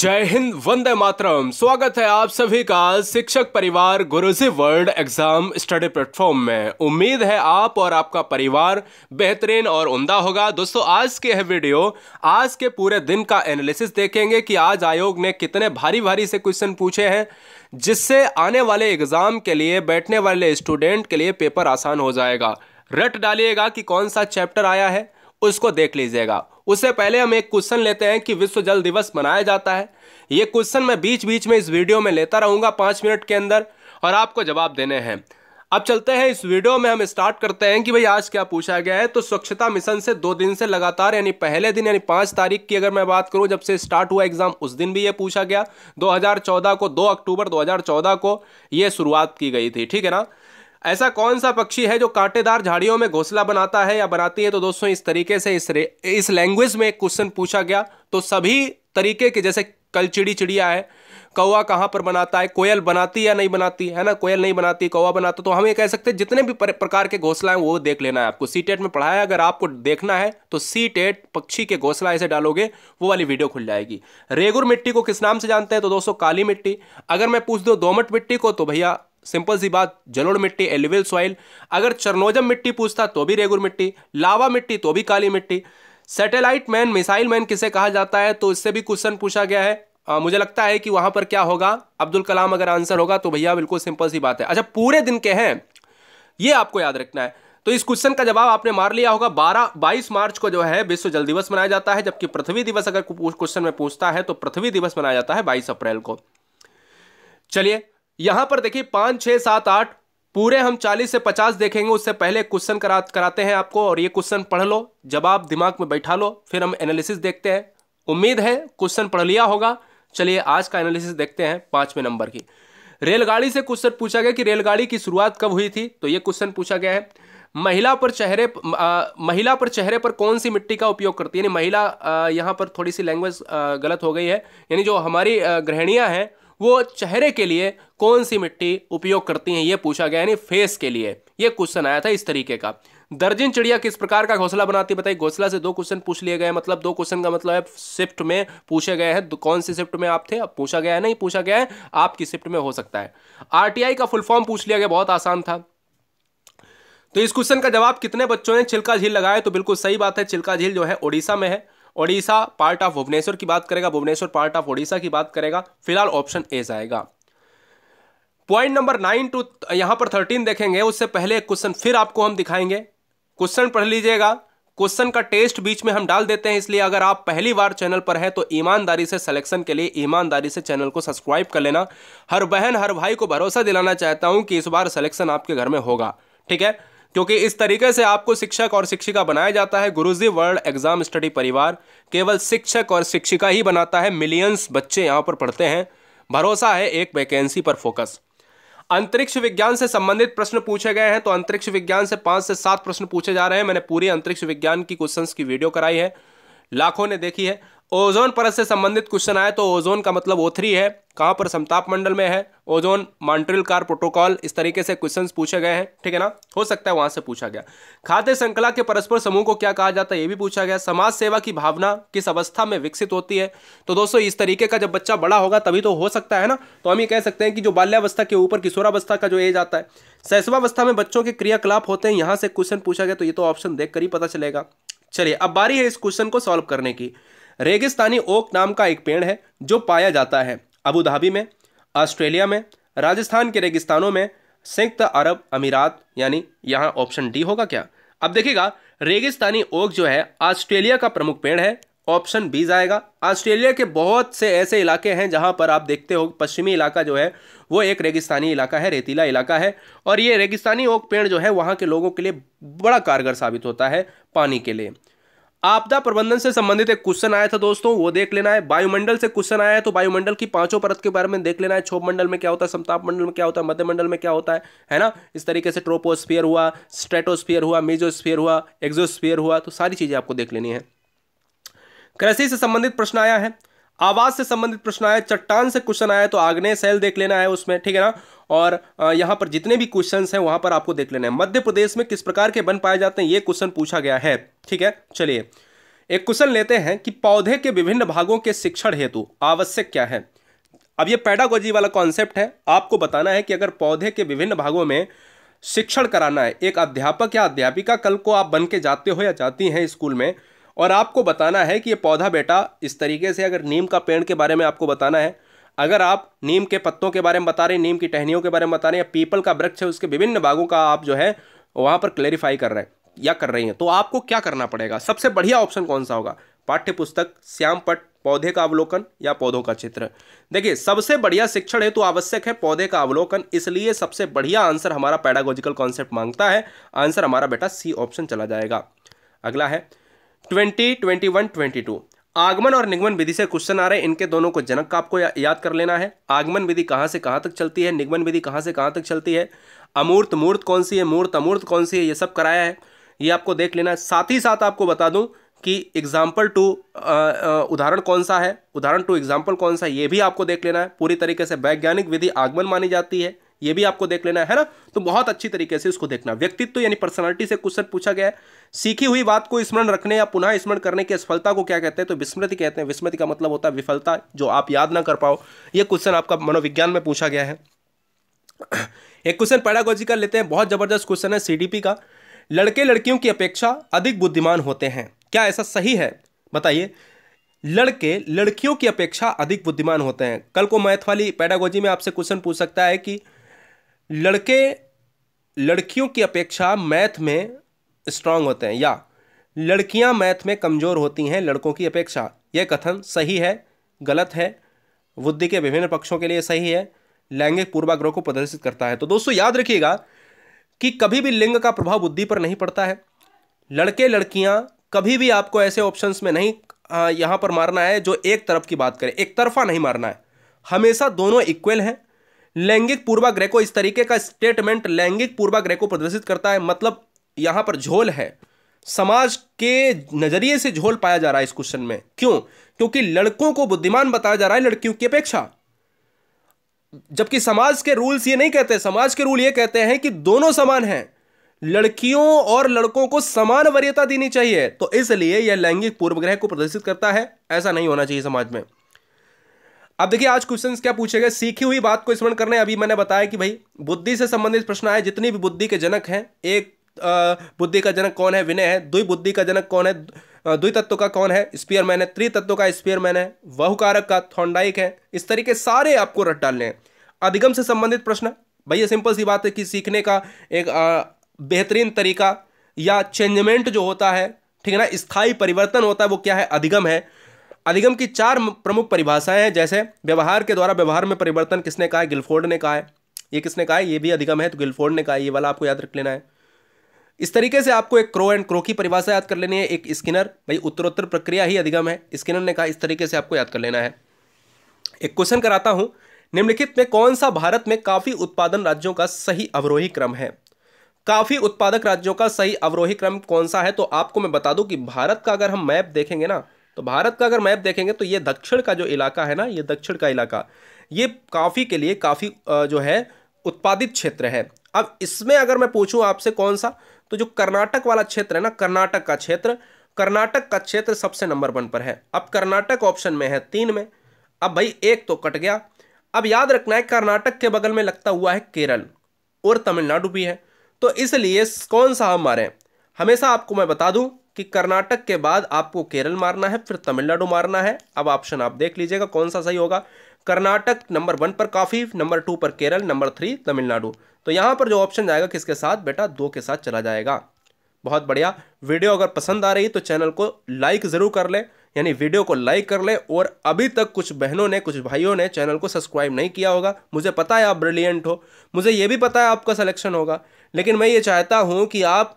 जय हिंद वंदे मातरम स्वागत है आप सभी का शिक्षक परिवार Guruji world exam study platform में उम्मीद है आप और आपका परिवार बेहतरीन और उमदा होगा दोस्तों आज के है वीडियो आज के पूरे दिन का एनालिसिस देखेंगे कि आज आयोग ने कितने भारी भारी से क्वेश्चन पूछे हैं जिससे आने वाले एग्जाम के लिए बैठने वाले स्टूडेंट के लिए पेपर आसान हो जाएगा रट डालिएगा कि कौन सा चैप्टर आया है उसको देख लीजिएगा उससे पहले हम एक क्वेश्चन लेते हैं कि विश्व जल दिवस मनाया जाता है ये क्वेश्चन मैं बीच बीच में इस वीडियो में लेता रहूंगा पांच मिनट के अंदर और आपको जवाब देने हैं अब चलते हैं इस वीडियो में हम स्टार्ट करते हैं कि भाई आज क्या पूछा गया है तो स्वच्छता मिशन से दो दिन से लगातार यानी पहले दिन यानी पाँच तारीख की अगर मैं बात करूं जब से स्टार्ट हुआ एग्जाम उस दिन भी ये पूछा गया 2014 को 2 अक्टूबर 2014 को ये शुरुआत की गई थी ठीक है ना ऐसा कौन सा पक्षी है जो कांटेदार झाड़ियों में घोसला बनाता है या बनाती है तो दोस्तों इस तरीके से इस इस लैंग्वेज में एक क्वेश्चन पूछा गया तो सभी तरीके के जैसे कल चिड़ी चिड़िया है कौवा कहाँ पर बनाता है कोयल बनाती या नहीं बनाती है ना कोयल नहीं बनाती कौवा बनाता तो हम ये कह सकते हैं जितने भी प्रकार के घोसला हैं वो देख लेना है आपको सी टेट में पढ़ाया अगर आपको देखना है तो सी टेट पक्षी के घोसला ऐसे डालोगे वो वाली वीडियो खुल जाएगी रेगुर मिट्टी को किस नाम से जानते हैं तो दोस्तों काली मिट्टी अगर मैं पूछ दूँ दोमट मिट्टी को तो भैया सिंपल सी बात जलोड़ मिट्टी एलिवेल सॉइल अगर चरनोजम मिट्टी पूछता तो भी रेगुर मिट्टी लावा मिट्टी तो भी काली मिट्टी सैटेलाइट मैन मिसाइल मैन किसे कहा जाता है तो इससे भी क्वेश्चन पूछा गया है आ, मुझे लगता है कि वहां पर क्या होगा अब्दुल कलाम अगर आंसर होगा तो भैया बिल्कुल सिंपल सी बात है अच्छा पूरे दिन के हैं ये आपको याद रखना है तो इस क्वेश्चन का जवाब आपने मार लिया होगा 12 22 मार्च को जो है विश्व जल दिवस मनाया जाता है जबकि पृथ्वी दिवस अगर क्वेश्चन में पूछता है तो पृथ्वी दिवस मनाया जाता है 22 अप्रैल को चलिए यहां पर देखिए पांच छह सात आठ पूरे हम 40 से 50 देखेंगे उससे पहले क्वेश्चन करा कराते हैं आपको और ये क्वेश्चन पढ़ लो जवाब दिमाग में बैठा लो फिर हम एनालिसिस देखते हैं उम्मीद है क्वेश्चन पढ़ लिया होगा चलिए आज का एनालिसिस देखते हैं पांचवें नंबर की रेलगाड़ी से क्वेश्चन पूछा गया कि रेलगाड़ी की शुरुआत कब हुई थी तो ये क्वेश्चन पूछा गया है महिला पर चेहरे महिला पर चेहरे पर कौन सी मिट्टी का उपयोग करती है यानी महिला यहाँ पर थोड़ी सी लैंग्वेज गलत हो गई है यानी जो हमारी गृहणियाँ हैं वो चेहरे के लिए कौन सी मिट्टी उपयोग करती हैं ये पूछा गया यानी फेस के लिए ये क्वेश्चन आया था इस तरीके का दर्जन चिड़िया किस प्रकार का घोसला बनाती है बताइए घोसला से दो क्वेश्चन पूछ लिए गए मतलब दो क्वेश्चन का मतलब है शिफ्ट में पूछे गए हैं कौन सी शिफ्ट में आप थे अब पूछा गया है नहीं पूछा गया है आपकी शिफ्ट में हो सकता है आरटीआई का फुल फॉर्म पूछ लिया गया बहुत आसान था तो इस क्वेश्चन का जवाब कितने बच्चों ने छिलका झील लगाया तो बिल्कुल सही बात है छिलका झील जो है ओडिशा में है ओडिशा पार्ट ऑफ भुवनेश्वर की बात करेगा भुवनेश्वर पार्ट ऑफ ओडिशा की बात करेगा फिलहाल ऑप्शन ए जाएगा पॉइंट नंबर नाइन टू यहां पर थर्टीन देखेंगे उससे पहले एक क्वेश्चन फिर आपको हम दिखाएंगे क्वेश्चन पढ़ लीजिएगा क्वेश्चन का टेस्ट बीच में हम डाल देते हैं इसलिए अगर आप पहली बार चैनल पर हैं तो ईमानदारी से सिलेक्शन के लिए ईमानदारी से चैनल को सब्सक्राइब कर लेना हर बहन हर भाई को भरोसा दिलाना चाहता हूं कि इस बार सिलेक्शन आपके घर में होगा ठीक है क्योंकि इस तरीके से आपको शिक्षक और शिक्षिका बनाया जाता है गुरुजी वर्ल्ड एग्जाम स्टडी परिवार केवल शिक्षक और शिक्षिका ही बनाता है मिलियंस बच्चे यहाँ पर पढ़ते हैं भरोसा है एक वैकेंसी पर फोकस अंतरिक्ष विज्ञान से संबंधित प्रश्न पूछे गए हैं तो अंतरिक्ष विज्ञान से पांच से सात प्रश्न पूछे जा रहे हैं मैंने पूरी अंतरिक्ष विज्ञान की क्वेश्चन की वीडियो कराई है लाखों ने देखी है ओजोन परत से संबंधित क्वेश्चन आए तो ओजोन का मतलब ओ थ्री है कहाँ पर समताप मंडल में है ओजोन मॉन्ट्रियल कार प्रोटोकॉल इस तरीके से क्वेश्चंस पूछे गए हैं ठीक है ना हो सकता है वहां से पूछा गया खाद्य श्रृंखला के परस्पर समूह को क्या कहा जाता है ये भी पूछा गया समाज सेवा की भावना किस अवस्था में विकसित होती है तो दोस्तों इस तरीके का जब बच्चा बड़ा होगा तभी तो हो सकता है ना तो हम ये कह सकते हैं कि जो बाल्यावस्था के ऊपर किशोरावस्था का जो एज आता है सैसवावस्था में बच्चों के क्रियाकलाप होते हैं यहाँ से क्वेश्चन पूछा गया तो ये तो ऑप्शन देख ही पता चलेगा चलिए अब बारी है इस क्वेश्चन को सॉल्व करने की रेगिस्तानी ओक नाम का एक पेड़ है जो पाया जाता है अबू धाबी में ऑस्ट्रेलिया में राजस्थान के रेगिस्तानों में संयुक्त अरब अमीरात यानी यहाँ ऑप्शन डी होगा क्या अब देखिएगा रेगिस्तानी ओक जो है ऑस्ट्रेलिया का प्रमुख पेड़ है ऑप्शन बी जाएगा ऑस्ट्रेलिया के बहुत से ऐसे इलाके हैं जहां पर आप देखते हो पश्चिमी इलाका जो है वो एक रेगिस्तानी इलाका है रेतीला इलाका है और ये रेगिस्तानी ओक पेड़ जो है वहाँ के लोगों के लिए बड़ा कारगर साबित होता है पानी के लिए आपदा प्रबंधन से संबंधित एक क्वेश्चन आया था दोस्तों वो देख लेना है वायुमंडल से क्वेश्चन आया है तो वायुमंडल की पांचों परत के बारे में देख लेना है छोप मंडल में क्या होता है समताप मंडल में क्या होता है मध्यमंडल में क्या होता है है ना इस तरीके से ट्रोपोस्फियर हुआ स्ट्रेटोस्फियर हुआ मेजोस्फियर हुआ एक्जोस्फियर हुआ तो सारी चीजें आपको देख लेनी है कृषि से संबंधित प्रश्न आया है आवास से संबंधित प्रश्न आया चट्टान से क्वेश्चन आया तो आग्नेय सेल देख लेना है उसमें ठीक है ना और यहाँ पर जितने भी क्वेश्चन हैं वहाँ पर आपको देख लेना है मध्य प्रदेश में किस प्रकार के वन पाए जाते हैं ये क्वेश्चन पूछा गया है ठीक है चलिए एक क्वेश्चन लेते हैं कि पौधे के विभिन्न भागों के शिक्षण हेतु आवश्यक क्या है अब ये पैडागोजी वाला कॉन्सेप्ट है आपको बताना है कि अगर पौधे के विभिन्न भागों में शिक्षण कराना है एक अध्यापक या अध्यापिका कल को आप बन के जाते हो या जाती हैं स्कूल में और आपको बताना है कि ये पौधा बेटा इस तरीके से अगर नीम का पेड़ के बारे में आपको बताना है अगर आप नीम के पत्तों के बारे में बता रहे हैं नीम की टहनियों के बारे में बता रहे हैं या पीपल का वृक्ष है उसके विभिन्न भागों का आप जो है वहां पर क्लेरिफाई कर रहे हैं या कर रही हैं तो आपको क्या करना पड़ेगा सबसे बढ़िया ऑप्शन कौन सा होगा पाठ्य पुस्तक श्यामपट पौधे का अवलोकन या पौधों का चित्र देखिए सबसे बढ़िया शिक्षण है तो आवश्यक है पौधे का अवलोकन इसलिए सबसे बढ़िया आंसर हमारा पैडागोजिकल कॉन्सेप्ट मांगता है आंसर हमारा बेटा सी ऑप्शन चला जाएगा अगला है twenty twenty one twenty two आगमन और निगमन विधि से क्वेश्चन आ रहे हैं इनके दोनों को जनक का आपको या, याद कर लेना है आगमन विधि कहाँ से कहाँ तक चलती है निगमन विधि कहाँ से कहाँ तक चलती है अमूर्त मूर्त कौन सी है मूर्त अमूर्त कौन सी है ये सब कराया है ये आपको देख लेना है साथ ही साथ आपको बता दूँ कि एग्जाम्पल टू उदाहरण कौन सा है उदाहरण टू एग्जाम्पल कौन सा है ये भी आपको देख लेना है पूरी तरीके से वैज्ञानिक विधि आगमन मानी जाती है ये भी आपको देख लेना है ना तो बहुत अच्छी तरीके से इसको देखना व्यक्तित्व यानी पर्सनालिटी से क्वेश्चन पूछा गया है सीखी हुई बात को स्मरण रखने या पुनः स्मरण करने की असफलता को क्या कहते हैं तो विस्मृति कहते हैं विस्मृति का मतलब होता है विफलता जो आप याद ना कर पाओ ये क्वेश्चन आपका मनोविज्ञान में पूछा गया है एक क्वेश्चन पैडागोजी का लेते हैं बहुत ज़बरदस्त क्वेश्चन है सीडीपी का लड़के लड़कियों की अपेक्षा अधिक बुद्धिमान होते हैं क्या ऐसा सही है बताइए लड़के लड़कियों की अपेक्षा अधिक बुद्धिमान होते हैं कल को मैथ वाली पैडागोजी में आपसे क्वेश्चन पूछ सकता है कि लड़के लड़कियों की अपेक्षा मैथ में स्ट्रांग होते हैं या लड़कियां मैथ में कमज़ोर होती हैं लड़कों की अपेक्षा यह कथन सही है गलत है बुद्धि के विभिन्न पक्षों के लिए सही है लैंगिक पूर्वाग्रह को प्रदर्शित करता है तो दोस्तों याद रखिएगा कि कभी भी लिंग का प्रभाव बुद्धि पर नहीं पड़ता है लड़के लड़कियां कभी भी आपको ऐसे ऑप्शंस में नहीं यहां पर मारना है जो एक तरफ की बात करें एक तरफा नहीं मारना है हमेशा दोनों इक्वल हैं लैंगिक पूर्वाग्रह को इस तरीके का स्टेटमेंट लैंगिक पूर्वाग्रह को प्रदर्शित करता है मतलब यहां पर झोल है समाज के नज़रिए से झोल पाया जा रहा है इस क्वेश्चन में क्यों क्योंकि लड़कों को बुद्धिमान बताया जा रहा है लड़कियों की अपेक्षा जबकि समाज के रूल्स ये नहीं कहते समाज के रूल ये कहते हैं कि दोनों समान हैं लड़कियों और लड़कों को समान वरीयता देनी चाहिए तो इसलिए यह लैंगिक पूर्वग्रह को प्रदर्शित करता है ऐसा नहीं होना चाहिए समाज में अब देखिए आज क्वेश्चन क्या पूछे गए सीखी हुई बात को स्मरण करने अभी मैंने बताया कि भाई बुद्धि से संबंधित प्रश्न आए जितनी भी बुद्धि के जनक हैं एक बुद्धि का जनक कौन है विनय है द्वि बुद्धि का जनक कौन है द्वि तत्व का कौन है स्पीयर मैन है त्रितत्व का स्पीयर है वहुकारक का थोंडाइक है इस तरीके सारे आपको रट डालने हैं अधिगम से संबंधित प्रश्न भैया सिंपल सी बात है कि सीखने का एक बेहतरीन तरीका या चेंजमेंट जो होता है ठीक है ना स्थायी परिवर्तन होता है वो क्या है अधिगम है अधिगम की चार प्रमुख परिभाषाएं हैं जैसे व्यवहार के द्वारा व्यवहार में परिवर्तन किसने कहा है गिलफोर्ड ने कहा है ये किसने कहा है ये भी अधिगम है तो गिलफोर्ड ने कहा है ये वाला आपको याद रख लेना है इस तरीके से आपको एक क्रो एंड क्रो की परिभाषा याद कर लेनी है एक स्किनर भाई उत्तरोत्तर प्रक्रिया ही अधिगम है स्किनर ने कहा इस तरीके से आपको याद कर लेना है एक क्वेश्चन कराता हूं निम्नलिखित में कौन सा भारत में काफी उत्पादन राज्यों का सही अवरोही क्रम है काफी उत्पादक राज्यों का सही अवरोही क्रम कौन सा है तो आपको मैं बता दूं कि भारत का अगर हम मैप देखेंगे ना तो भारत का अगर मैप देखेंगे तो ये दक्षिण का जो इलाका है ना ये दक्षिण का इलाका ये काफ़ी के लिए काफ़ी जो है उत्पादित क्षेत्र है अब इसमें अगर मैं पूछूं आपसे कौन सा तो जो कर्नाटक वाला क्षेत्र है ना कर्नाटक का क्षेत्र कर्नाटक का क्षेत्र सबसे नंबर वन पर है अब कर्नाटक ऑप्शन में है तीन में अब भाई एक तो कट गया अब याद रखना है कर्नाटक के बगल में लगता हुआ है केरल और तमिलनाडु भी है तो इसलिए कौन सा हम मारें हमेशा आपको मैं बता दूं कि कर्नाटक के बाद आपको केरल मारना है फिर तमिलनाडु मारना है अब ऑप्शन आप देख लीजिएगा कौन सा सही होगा कर्नाटक नंबर वन पर काफ़ी नंबर टू पर केरल नंबर थ्री तमिलनाडु तो यहाँ पर जो ऑप्शन जाएगा किसके साथ बेटा दो के साथ चला जाएगा बहुत बढ़िया वीडियो अगर पसंद आ रही तो चैनल को लाइक ज़रूर कर लें यानी वीडियो को लाइक कर लें और अभी तक कुछ बहनों ने कुछ भाइयों ने चैनल को सब्सक्राइब नहीं किया होगा मुझे पता है आप ब्रिलियंट हो मुझे ये भी पता है आपका सलेक्शन होगा लेकिन मैं ये चाहता हूँ कि आप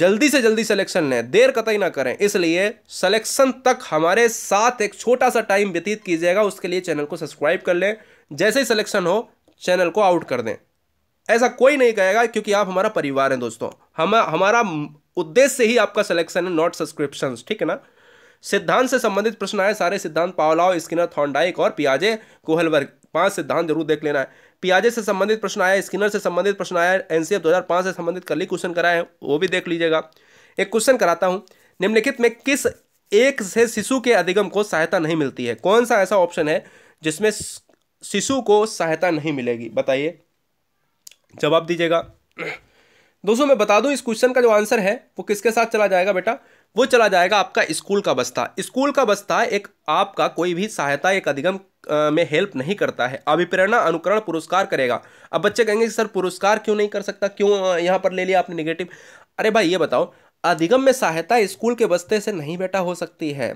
जल्दी से जल्दी सिलेक्शन लें देर कतई ना करें इसलिए सिलेक्शन तक हमारे साथ एक छोटा सा टाइम व्यतीत कीजिएगा उसके लिए चैनल को सब्सक्राइब कर लें जैसे ही सिलेक्शन हो चैनल को आउट कर दें ऐसा कोई नहीं कहेगा क्योंकि आप हमारा परिवार हैं दोस्तों हम हमारा उद्देश्य ही आपका सिलेक्शन है नॉट सब्सक्रिप्शन ठीक है ना सिद्धांत से संबंधित प्रश्न आए सारे सिद्धांत पावलाओ स्किनर थॉन्डाइक और पियाजे कोहलवर्ग पांच सिद्धांत जरूर देख लेना है पियाजे से संबंधित प्रश्न आया स्किनर से संबंधित प्रश्न आया एनसीएफ 2005 से संबंधित कल ही क्वेश्चन कराए हैं वो भी देख लीजिएगा एक क्वेश्चन कराता हूँ निम्नलिखित में किस एक से शिशु के अधिगम को सहायता नहीं मिलती है कौन सा ऐसा ऑप्शन है जिसमें शिशु को सहायता नहीं मिलेगी बताइए जवाब दीजिएगा दोस्तों मैं बता दूं इस क्वेश्चन का जो आंसर है वो किसके साथ चला जाएगा बेटा वो चला जाएगा आपका स्कूल का बस्ता स्कूल का बस्ता एक आपका कोई भी सहायता एक अधिगम में हेल्प नहीं करता है अभिप्रेरणा अनुकरण पुरस्कार करेगा अब बच्चे कहेंगे सर पुरस्कार क्यों नहीं कर सकता क्यों यहाँ पर ले लिया आपने निगेटिव अरे भाई ये बताओ अधिगम में सहायता स्कूल के बस्ते से नहीं बेटा हो सकती है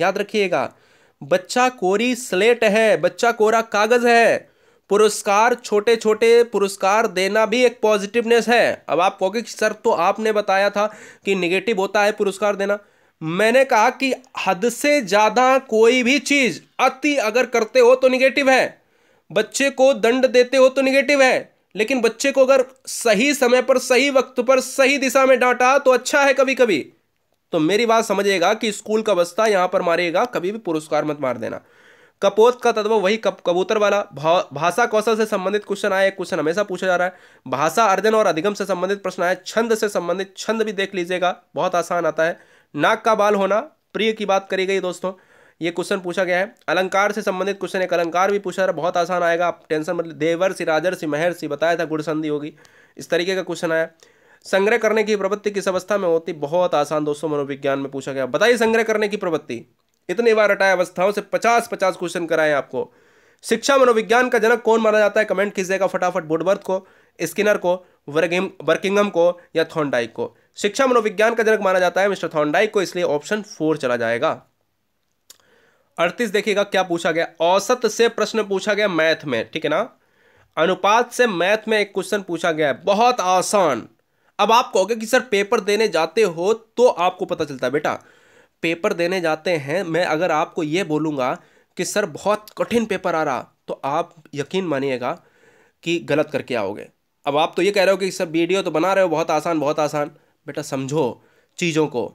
याद रखिएगा बच्चा कोरी स्लेट है बच्चा कोरा कागज़ है पुरस्कार छोटे छोटे पुरस्कार देना भी एक पॉजिटिवनेस है अब आप कहोगे सर तो आपने बताया था कि निगेटिव होता है पुरस्कार देना मैंने कहा कि हद से ज़्यादा कोई भी चीज़ अति अगर करते हो तो निगेटिव है बच्चे को दंड देते हो तो निगेटिव है लेकिन बच्चे को अगर सही समय पर सही वक्त पर सही दिशा में डांटा तो अच्छा है कभी कभी तो मेरी बात समझिएगा कि स्कूल का बस्ता यहाँ पर मारेगा कभी भी पुरस्कार मत मार देना कपोत का तत्व वही कप, कबूतर वाला भा, भाषा कौशल से संबंधित क्वेश्चन आया क्वेश्चन हमेशा पूछा जा रहा है भाषा अर्जन और अधिगम से संबंधित प्रश्न आया छंद से संबंधित छंद भी देख लीजिएगा बहुत आसान आता है नाक का बाल होना प्रिय की बात करी गई दोस्तों ये क्वेश्चन पूछा गया है अलंकार से संबंधित क्वेश्चन एक अलंकार भी पूछा रहा बहुत आसान आएगा आप टेंशन मतलब देवर सी राजर सी महर सी बताया था गुड़संधि होगी इस तरीके का क्वेश्चन आया संग्रह करने की प्रवृत्ति किस अवस्था में होती बहुत आसान दोस्तों मनोविज्ञान में पूछा गया बताइए संग्रह करने की प्रवृत्ति इतनी बार हटाए अवस्थाओं से पचास पचास क्वेश्चन कराए आपको शिक्षा मनोविज्ञान का जनक कौन माना जाता है कमेंट कीजिएगा फटाफट बुडबर्थ को स्किनर को वर्गिम वर्किंगम को या थॉन्डाइक को शिक्षा मनोविज्ञान का जनक माना जाता है मिस्टर थॉन्डाइक को इसलिए ऑप्शन फोर चला जाएगा अड़तीस देखिएगा क्या पूछा गया औसत से प्रश्न पूछा गया मैथ में ठीक है ना अनुपात से मैथ में एक क्वेश्चन पूछा गया है बहुत आसान अब आप कहोगे कि सर पेपर देने जाते हो तो आपको पता चलता है बेटा पेपर देने जाते हैं मैं अगर आपको ये बोलूँगा कि सर बहुत कठिन पेपर आ रहा तो आप यकीन मानिएगा कि गलत करके आओगे अब आप तो ये कह रहे हो कि सर वीडियो तो बना रहे हो बहुत आसान बहुत आसान बेटा समझो चीज़ों को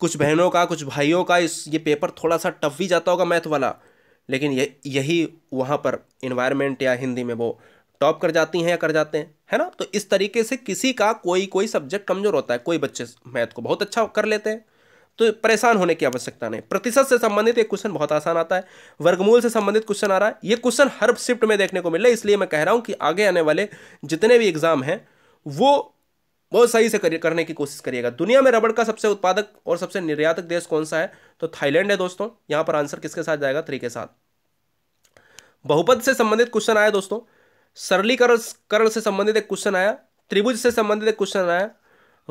कुछ बहनों का कुछ भाइयों का इस ये पेपर थोड़ा सा टफ भी जाता होगा मैथ वाला लेकिन ये यही वहाँ पर इन्वायरमेंट या हिंदी में वो टॉप कर जाती हैं या कर जाते हैं है ना तो इस तरीके से किसी का कोई कोई सब्जेक्ट कमज़ोर होता है कोई बच्चे मैथ को बहुत अच्छा कर लेते हैं तो परेशान होने की आवश्यकता नहीं प्रतिशत से संबंधित एक क्वेश्चन बहुत आसान आता है वर्गमूल से संबंधित क्वेश्चन आ रहा है ये क्वेश्चन हर शिफ्ट में देखने को मिल रहा है इसलिए मैं कह रहा हूँ कि आगे आने वाले जितने भी एग्जाम हैं वो बहुत सही से करने की कोशिश करिएगा दुनिया में रबड़ का सबसे उत्पादक और सबसे निर्यातक देश कौन सा है तो थाईलैंड है दोस्तों यहाँ पर आंसर किसके साथ जाएगा थ्री के साथ बहुपद से संबंधित क्वेश्चन आया दोस्तों सरलीकरण से संबंधित एक क्वेश्चन आया त्रिभुज से संबंधित एक क्वेश्चन आया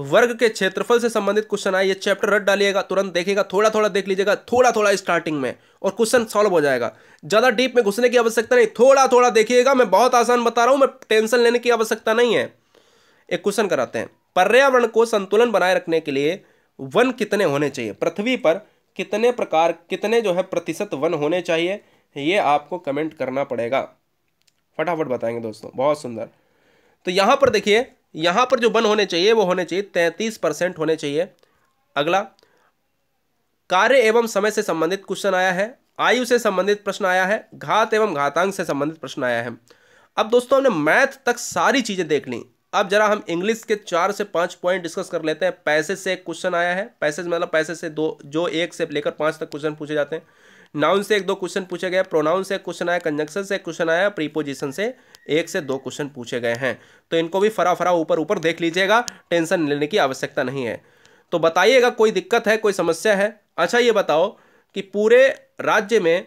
वर्ग के क्षेत्रफल से संबंधित क्वेश्चन आए ये चैप्टर रट डालिएगा तुरंत देखेगा थोड़ा थोड़ा देख लीजिएगा थोड़ा थोड़ा स्टार्टिंग में और क्वेश्चन सॉल्व हो जाएगा ज़्यादा डीप में घुसने की आवश्यकता नहीं थोड़ा थोड़ा देखिएगा मैं बहुत आसान बता रहा हूं मैं टेंशन लेने की आवश्यकता नहीं है एक क्वेश्चन कराते हैं पर्यावरण को संतुलन बनाए रखने के लिए वन कितने होने चाहिए पृथ्वी पर कितने प्रकार कितने जो है प्रतिशत वन होने चाहिए ये आपको कमेंट करना पड़ेगा फटाफट बताएंगे दोस्तों बहुत सुंदर तो यहां पर देखिए यहाँ पर जो वन होने चाहिए वो होने चाहिए तैंतीस परसेंट होने चाहिए अगला कार्य एवं समय से संबंधित क्वेश्चन आया है आयु से संबंधित प्रश्न आया है घात एवं घातांक से संबंधित प्रश्न आया है अब दोस्तों हमने मैथ तक सारी चीज़ें देख ली अब जरा हम इंग्लिश के चार से पाँच पॉइंट डिस्कस कर लेते हैं पैसे से एक क्वेश्चन आया है पैसे मतलब पैसे से दो जो एक से लेकर पाँच तक क्वेश्चन पूछे जाते हैं नाउन से एक दो क्वेश्चन पूछे गए प्रोनाउन से एक क्वेश्चन आया कंजक्शन से एक क्वेश्चन आया प्रीपोजिशन से एक से दो क्वेश्चन पूछे गए हैं तो इनको भी फरा फरा ऊपर ऊपर देख लीजिएगा टेंशन लेने की आवश्यकता नहीं है तो बताइएगा कोई दिक्कत है कोई समस्या है अच्छा ये बताओ कि पूरे राज्य में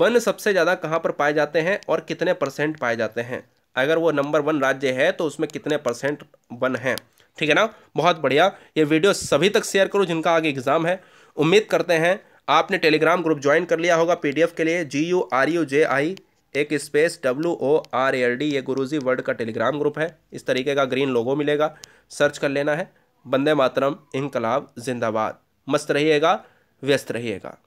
वन सबसे ज़्यादा कहाँ पर पाए जाते हैं और कितने परसेंट पाए जाते हैं अगर वो नंबर वन राज्य है तो उसमें कितने परसेंट वन हैं ठीक है ना बहुत बढ़िया ये वीडियो सभी तक शेयर करो जिनका आगे एग्ज़ाम है उम्मीद करते हैं आपने टेलीग्राम ग्रुप ज्वाइन कर लिया होगा पीडीएफ के लिए G U R U J I एक space W O R L D ये गुरुजी वर्ल्ड का टेलीग्राम ग्रुप है इस तरीके का ग्रीन लोगो मिलेगा सर्च कर लेना है बंदे मातरम इनकलाब जिंदाबाद मस्त रहिएगा व्यस्त रहिएगा